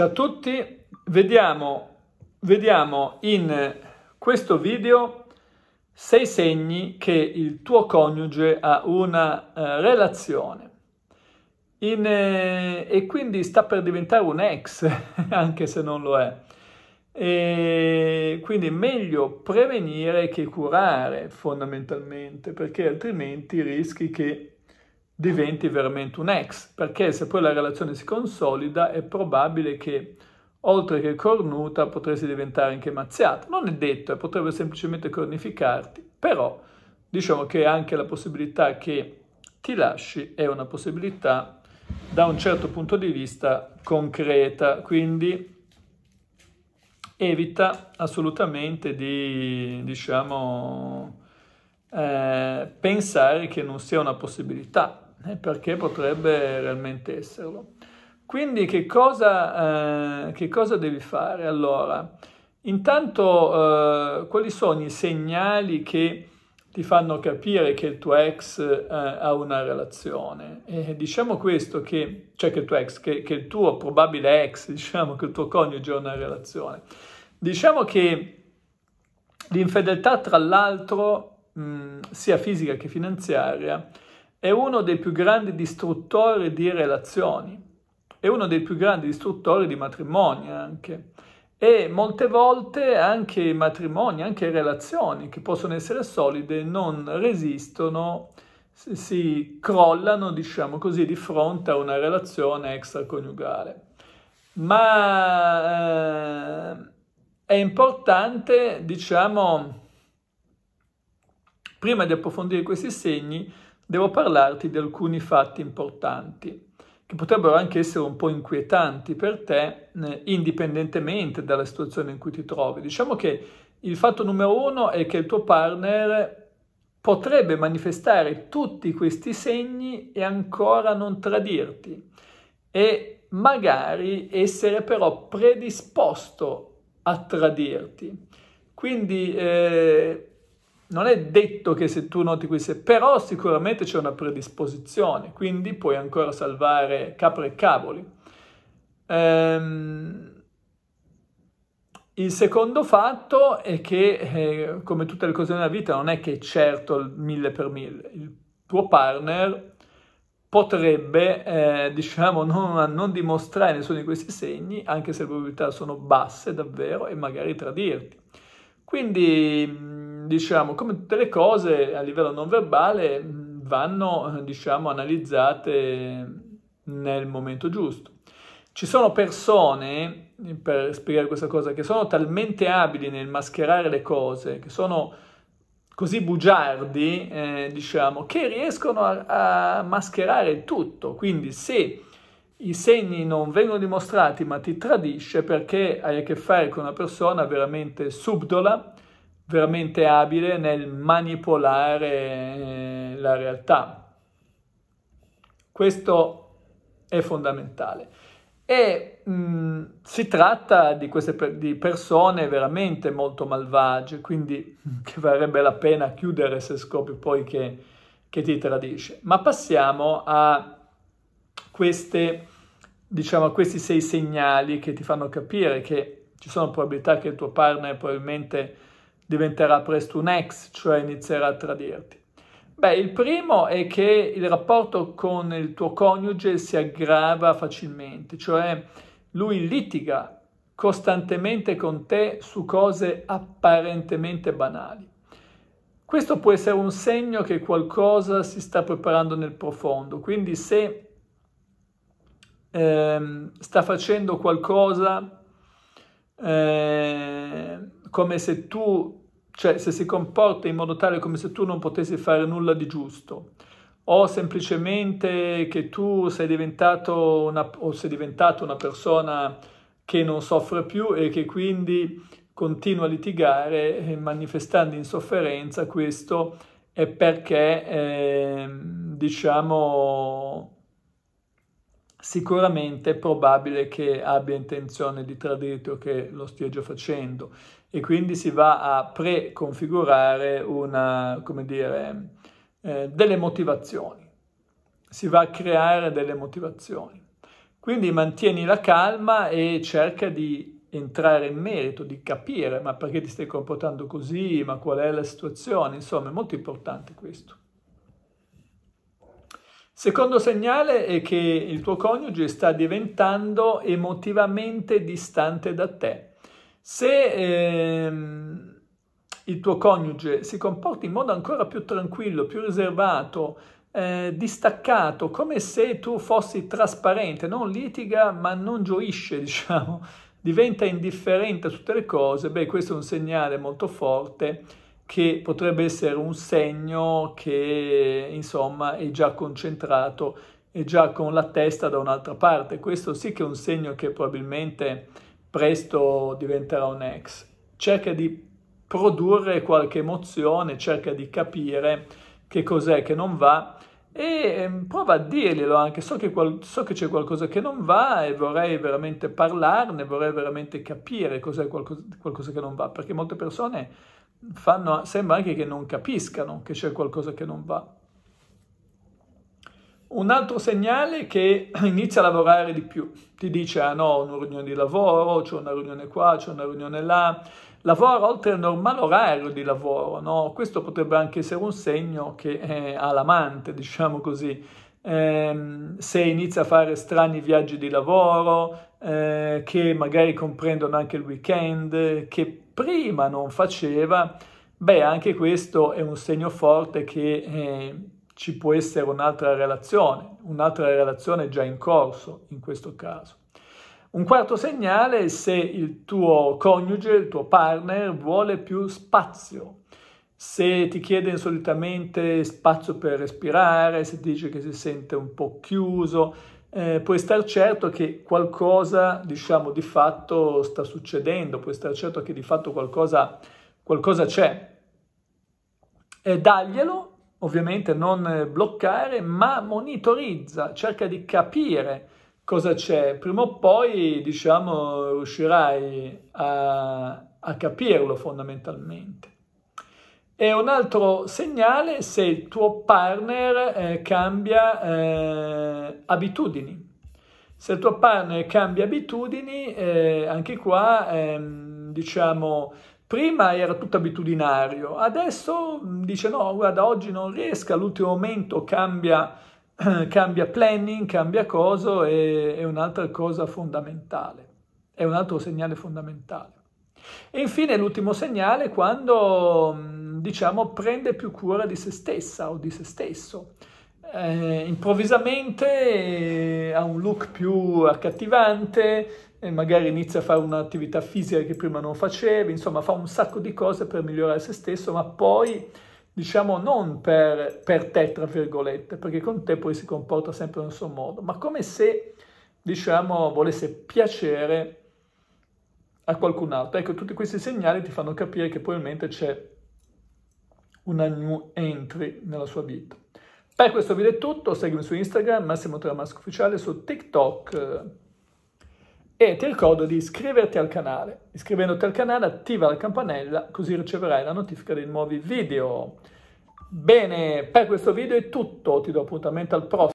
Ciao a tutti, vediamo, vediamo in questo video sei segni che il tuo coniuge ha una eh, relazione in, eh, e quindi sta per diventare un ex, anche se non lo è. E quindi meglio prevenire che curare fondamentalmente, perché altrimenti rischi che diventi veramente un ex, perché se poi la relazione si consolida è probabile che oltre che cornuta potresti diventare anche mazziata. Non è detto, eh, potrebbe semplicemente cornificarti, però diciamo che anche la possibilità che ti lasci è una possibilità da un certo punto di vista concreta, quindi evita assolutamente di, diciamo, eh, pensare che non sia una possibilità, eh, perché potrebbe realmente esserlo. Quindi che cosa, eh, che cosa devi fare? Allora, intanto eh, quali sono i segnali che ti fanno capire che il tuo ex eh, ha una relazione? E diciamo questo, che, cioè che il tuo ex, che, che il tuo probabile ex, diciamo che il tuo coniuge ha una relazione. Diciamo che l'infedeltà tra l'altro, mh, sia fisica che finanziaria, è uno dei più grandi distruttori di relazioni, è uno dei più grandi distruttori di matrimoni anche. E molte volte anche i matrimoni, anche relazioni che possono essere solide non resistono, si crollano, diciamo così, di fronte a una relazione extraconiugale. Ma eh, è importante, diciamo, prima di approfondire questi segni, devo parlarti di alcuni fatti importanti che potrebbero anche essere un po' inquietanti per te, eh, indipendentemente dalla situazione in cui ti trovi. Diciamo che il fatto numero uno è che il tuo partner potrebbe manifestare tutti questi segni e ancora non tradirti e magari essere però predisposto a tradirti. Quindi eh, non è detto che se tu noti queste, però sicuramente c'è una predisposizione, quindi puoi ancora salvare capre e cavoli. Ehm, il secondo fatto è che, eh, come tutte le cose nella vita, non è che è certo il mille per mille. Il tuo partner potrebbe, eh, diciamo, non, non dimostrare nessuno di questi segni, anche se le probabilità sono basse davvero, e magari tradirti. Quindi diciamo, come tutte le cose a livello non verbale vanno, diciamo, analizzate nel momento giusto. Ci sono persone, per spiegare questa cosa, che sono talmente abili nel mascherare le cose, che sono così bugiardi, eh, diciamo, che riescono a, a mascherare tutto. Quindi se i segni non vengono dimostrati ma ti tradisce perché hai a che fare con una persona veramente subdola, veramente abile nel manipolare eh, la realtà. Questo è fondamentale. E mh, mm, si tratta di queste per- di persone veramente molto malvagie, quindi che varrebbe la pena chiudere se scopri poi che, che ti tradisce. Ma passiamo a, queste, diciamo, a questi sei segnali che ti fanno capire che ci sono probabilità che il tuo partner probabilmente diventerà presto un ex, cioè inizierà a tradirti? Beh, il primo è che il rapporto con il tuo coniuge si aggrava facilmente, cioè lui litiga costantemente con te su cose apparentemente banali. Questo può essere un segno che qualcosa si sta preparando nel profondo, quindi se ehm, sta facendo qualcosa eh, come se tu cioè se si comporta in modo tale come se tu non potessi fare nulla di giusto, o semplicemente che tu sei diventato una, o sei diventato una persona che non soffre più e che quindi continua a litigare eh, manifestando insofferenza, questo è perché eh, diciamo sicuramente è probabile che abbia intenzione di tradirti o che lo stia già facendo e quindi si va a preconfigurare una, come dire, eh, delle motivazioni, si va a creare delle motivazioni. Quindi mantieni la calma e cerca di entrare in merito, di capire ma perché ti stai comportando così, ma qual è la situazione, insomma è molto importante questo. Secondo segnale è che il tuo coniuge sta diventando emotivamente distante da te. Se ehm, il tuo coniuge si comporta in modo ancora più tranquillo, più riservato, eh, distaccato, come se tu fossi trasparente, non litiga ma non gioisce, diciamo, diventa indifferente a tutte le cose, beh questo è un segnale molto forte che potrebbe essere un segno che insomma è già concentrato, è già con la testa da un'altra parte. Questo sì che è un segno che probabilmente presto diventerà un ex. Cerca di produrre qualche emozione, cerca di capire che cos'è che non va e ehm, prova a dirglielo anche, so che, qual- so che, c'è qualcosa che non va e vorrei veramente parlarne, vorrei veramente capire cos'è qualcosa, qualcosa che non va, perché molte persone fanno, sembra anche che non capiscano che c'è qualcosa che non va. Un altro segnale è che inizia a lavorare di più, ti dice ah no, ho una riunione di lavoro, c'è una riunione qua, c'è una riunione là, lavora oltre il normale orario di lavoro, no? questo potrebbe anche essere un segno che eh, ha l'amante, diciamo così, eh, se inizia a fare strani viaggi di lavoro, eh, che magari comprendono anche il weekend, che prima non faceva, beh anche questo è un segno forte che eh, ci può essere un'altra relazione, un'altra relazione già in corso in questo caso. Un quarto segnale è se il tuo coniuge, il tuo partner vuole più spazio, se ti chiede insolitamente spazio per respirare, se dice che si sente un po' chiuso, eh, puoi star certo che qualcosa, diciamo, di fatto sta succedendo, puoi star certo che di fatto qualcosa, qualcosa c'è. E daglielo ovviamente non bloccare, ma monitorizza, cerca di capire cosa c'è. Prima o poi, diciamo, riuscirai a, a capirlo fondamentalmente. E un altro segnale se il tuo partner eh, cambia eh, abitudini. Se il tuo partner cambia abitudini, eh, anche qua, ehm, diciamo, Prima era tutto abitudinario, adesso mm, dice no, guarda, oggi non riesco, all'ultimo momento cambia, cambia planning, cambia cosa e è un'altra cosa fondamentale, è un altro segnale fondamentale. E infine l'ultimo segnale è quando, mm, diciamo, prende più cura di se stessa o di se stesso. Eh, improvvisamente eh, ha un look più accattivante, e magari inizia a fare un'attività fisica che prima non faceva, insomma fa un sacco di cose per migliorare se stesso, ma poi diciamo non per, per te, tra virgolette, perché con te poi si comporta sempre nel suo modo, ma come se diciamo volesse piacere a qualcun altro. Ecco, tutti questi segnali ti fanno capire che probabilmente c'è una new entry nella sua vita. Per questo video è tutto, seguimi su Instagram, Massimo Tramasco Ufficiale, su TikTok e ti ricordo di iscriverti al canale. Iscrivendoti al canale attiva la campanella così riceverai la notifica dei nuovi video. Bene, per questo video è tutto, ti do appuntamento al prossimo.